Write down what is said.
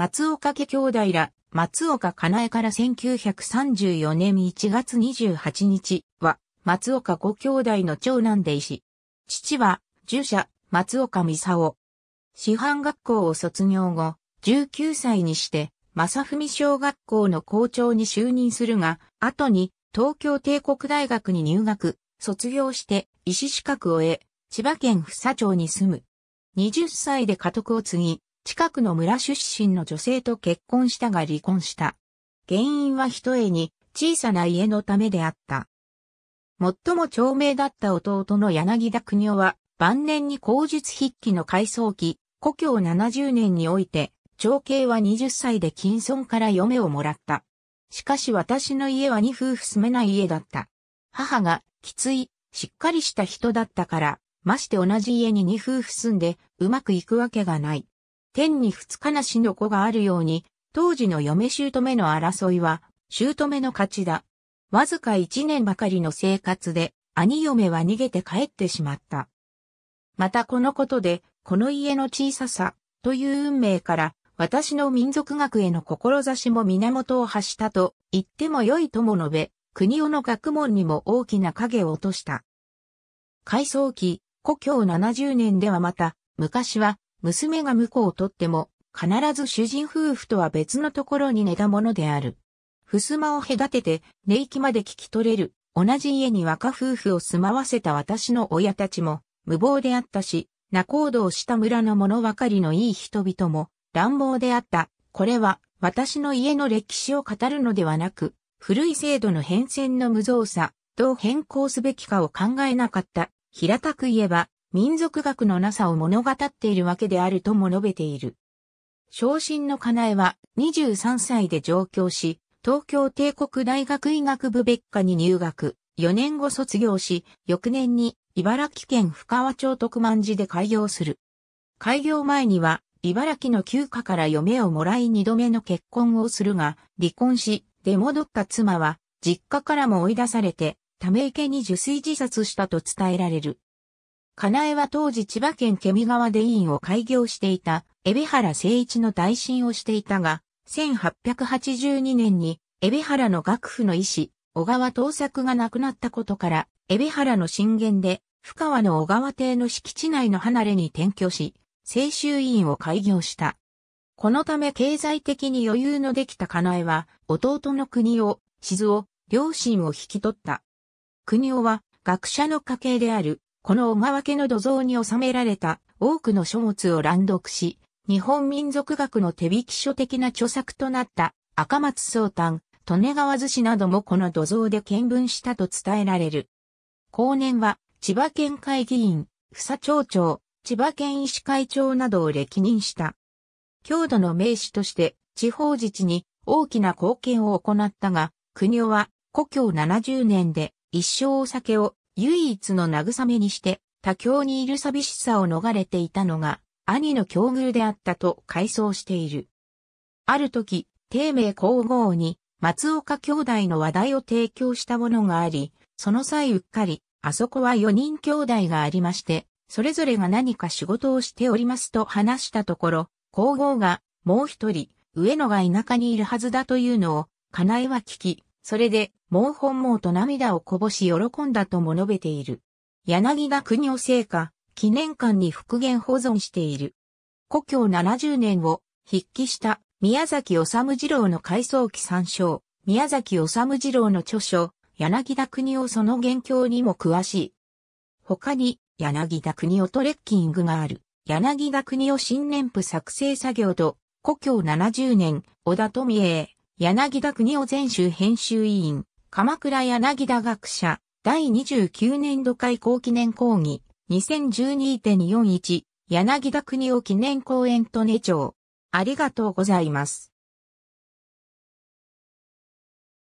松岡家兄弟ら、松岡かなえから1934年1月28日は、松岡五兄弟の長男で医師。父は、従者、松岡美夫。師範学校を卒業後、19歳にして、正文小学校の校長に就任するが、後に東京帝国大学に入学、卒業して医師資格を得、千葉県佐町に住む。20歳で家督を継ぎ、近くの村出身の女性と結婚したが離婚した。原因は一重に小さな家のためであった。最も長命だった弟の柳田国夫は晩年に口述筆記の回想期、故郷70年において、長兄は20歳で金村から嫁をもらった。しかし私の家は二夫婦住めない家だった。母が、きつい、しっかりした人だったから、まして同じ家に二夫婦住んで、うまくいくわけがない。天に二日なしの子があるように、当時の嫁姑の争いは、姑の勝ちだ。わずか一年ばかりの生活で、兄嫁は逃げて帰ってしまった。またこのことで、この家の小ささ、という運命から、私の民族学への志も源を発したと言ってもよいとも述べ、国をの学問にも大きな影を落とした。改装期、故郷70年ではまた、昔は娘が婿を取っても、必ず主人夫婦とは別のところに寝たものである。襖を隔てて、寝息まで聞き取れる、同じ家に若夫婦を住まわせた私の親たちも、無謀であったし、仲人をした村の者ばかりのいい人々も、乱暴であった。これは、私の家の歴史を語るのではなく、古い制度の変遷の無造作、どう変更すべきかを考えなかった。平たく言えば、民族学のなさを物語っているわけであるとも述べている。昇進の叶えは23歳で上京し、東京帝国大学医学部別科に入学、4年後卒業し、翌年に茨城県深川町徳満寺で開業する。開業前には、茨城の旧家から嫁をもらい二度目の結婚をするが、離婚し、出戻った妻は、実家からも追い出されて、ため池に受水自殺したと伝えられる。かなえは当時千葉県ケミ川で委員を開業していた、エビ原誠一の代臣をしていたが、1882年に、エビ原の学府の医師、小川東作が亡くなったことから、エビ原の震源で、深川の小川邸の敷地内の離れに転居し、清州委員を開業した。このため経済的に余裕のできたかなえは、弟の国を、静を、両親を引き取った。国をは、学者の家系である、この小川家の土蔵に収められた多くの書物を乱読し、日本民族学の手引き書的な著作となった赤松宗丹、利根川寿司などもこの土蔵で見聞したと伝えられる。後年は千葉県会議員、草町長、千葉県医師会長などを歴任した。郷土の名士として地方自治に大きな貢献を行ったが、国は故郷70年で一生お酒を唯一の慰めにして、他境にいる寂しさを逃れていたのが、兄の境遇であったと回想している。ある時、帝名皇后に、松岡兄弟の話題を提供したものがあり、その際うっかり、あそこは四人兄弟がありまして、それぞれが何か仕事をしておりますと話したところ、皇后が、もう一人、上野が田舎にいるはずだというのを、かなえは聞き、それで、もう本望と涙をこぼし喜んだとも述べている。柳田国を成果、記念館に復元保存している。故郷70年を筆記した宮崎治二郎の回想記参照、宮崎治二郎の著書、柳田国をその元凶にも詳しい。他に、柳田国をトレッキングがある、柳田国を新年譜作成作業と、故郷70年、小田富江、柳田国夫全集編集委員、鎌倉柳田学者、第29年度開校記念講義、2012.41、柳田国夫記念講演と根長。ありがとうございます。